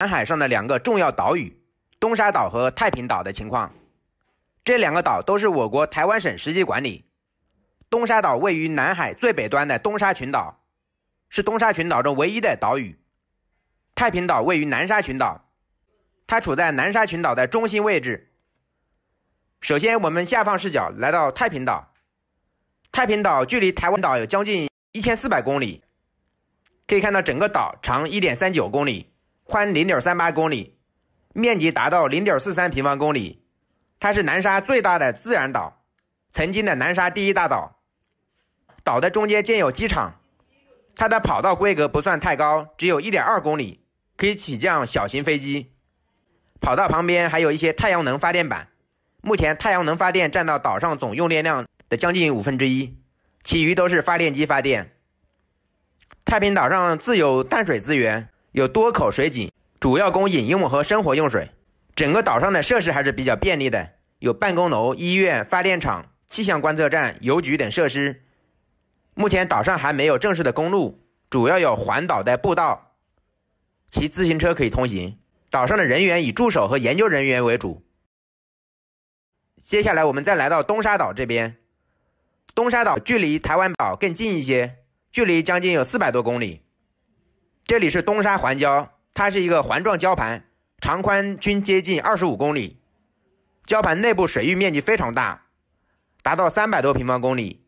南海上的两个重要岛屿——东沙岛和太平岛的情况。这两个岛都是我国台湾省实际管理。东沙岛位于南海最北端的东沙群岛，是东沙群岛中唯一的岛屿。太平岛位于南沙群岛，它处在南沙群岛的中心位置。首先，我们下放视角来到太平岛。太平岛距离台湾岛有将近一千四百公里，可以看到整个岛长一点三九公里。宽零点三八公里，面积达到零点四三平方公里，它是南沙最大的自然岛，曾经的南沙第一大岛。岛的中间建有机场，它的跑道规格不算太高，只有一点二公里，可以起降小型飞机。跑道旁边还有一些太阳能发电板，目前太阳能发电占到岛上总用电量的将近五分之一，其余都是发电机发电。太平岛上自有淡水资源。有多口水井，主要供饮用和生活用水。整个岛上的设施还是比较便利的，有办公楼、医院、发电厂、气象观测站、邮局等设施。目前岛上还没有正式的公路，主要有环岛的步道，骑自行车可以通行。岛上的人员以助手和研究人员为主。接下来我们再来到东沙岛这边，东沙岛距离台湾岛更近一些，距离将近有四百多公里。这里是东沙环礁，它是一个环状礁盘，长宽均接近二十五公里，礁盘内部水域面积非常大，达到三百多平方公里，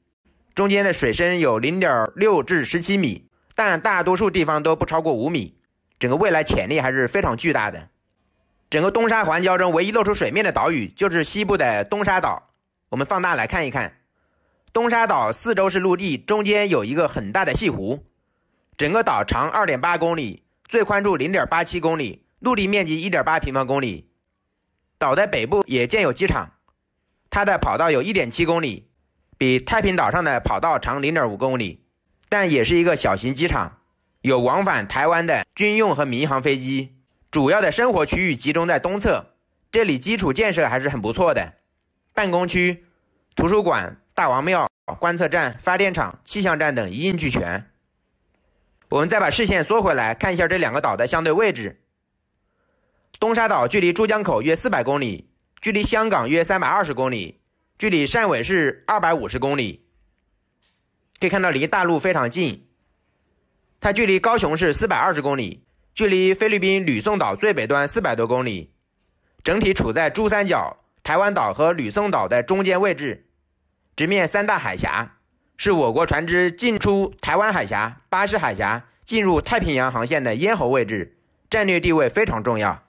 中间的水深有零点六至十七米，但大多数地方都不超过五米，整个未来潜力还是非常巨大的。整个东沙环礁中唯一露出水面的岛屿就是西部的东沙岛，我们放大来看一看，东沙岛四周是陆地，中间有一个很大的细湖。整个岛长二点八公里，最宽处零点八七公里，陆地面积一点八平方公里。岛的北部也建有机场，它的跑道有一点七公里，比太平岛上的跑道长零点五公里，但也是一个小型机场，有往返台湾的军用和民航飞机。主要的生活区域集中在东侧，这里基础建设还是很不错的，办公区、图书馆、大王庙、观测站、发电厂、气象站等一应俱全。我们再把视线缩回来看一下这两个岛的相对位置。东沙岛距离珠江口约四百公里，距离香港约三百二十公里，距离汕尾市二百五十公里。可以看到离大陆非常近。它距离高雄市四百二十公里，距离菲律宾吕宋岛最北端四百多公里，整体处在珠三角、台湾岛和吕宋岛的中间位置，直面三大海峡。是我国船只进出台湾海峡、巴士海峡、进入太平洋航线的咽喉位置，战略地位非常重要。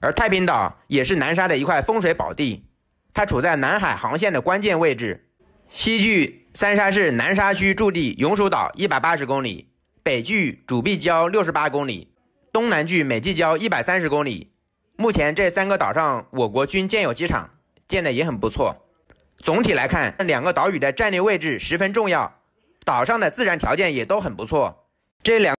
而太平岛也是南沙的一块风水宝地，它处在南海航线的关键位置，西距三沙市南沙区驻地永暑岛一百八十公里，北距主碧礁六十八公里，东南距美济礁一百三十公里。目前这三个岛上，我国均建有机场，建的也很不错。总体来看，两个岛屿的战略位置十分重要，岛上的自然条件也都很不错。这两。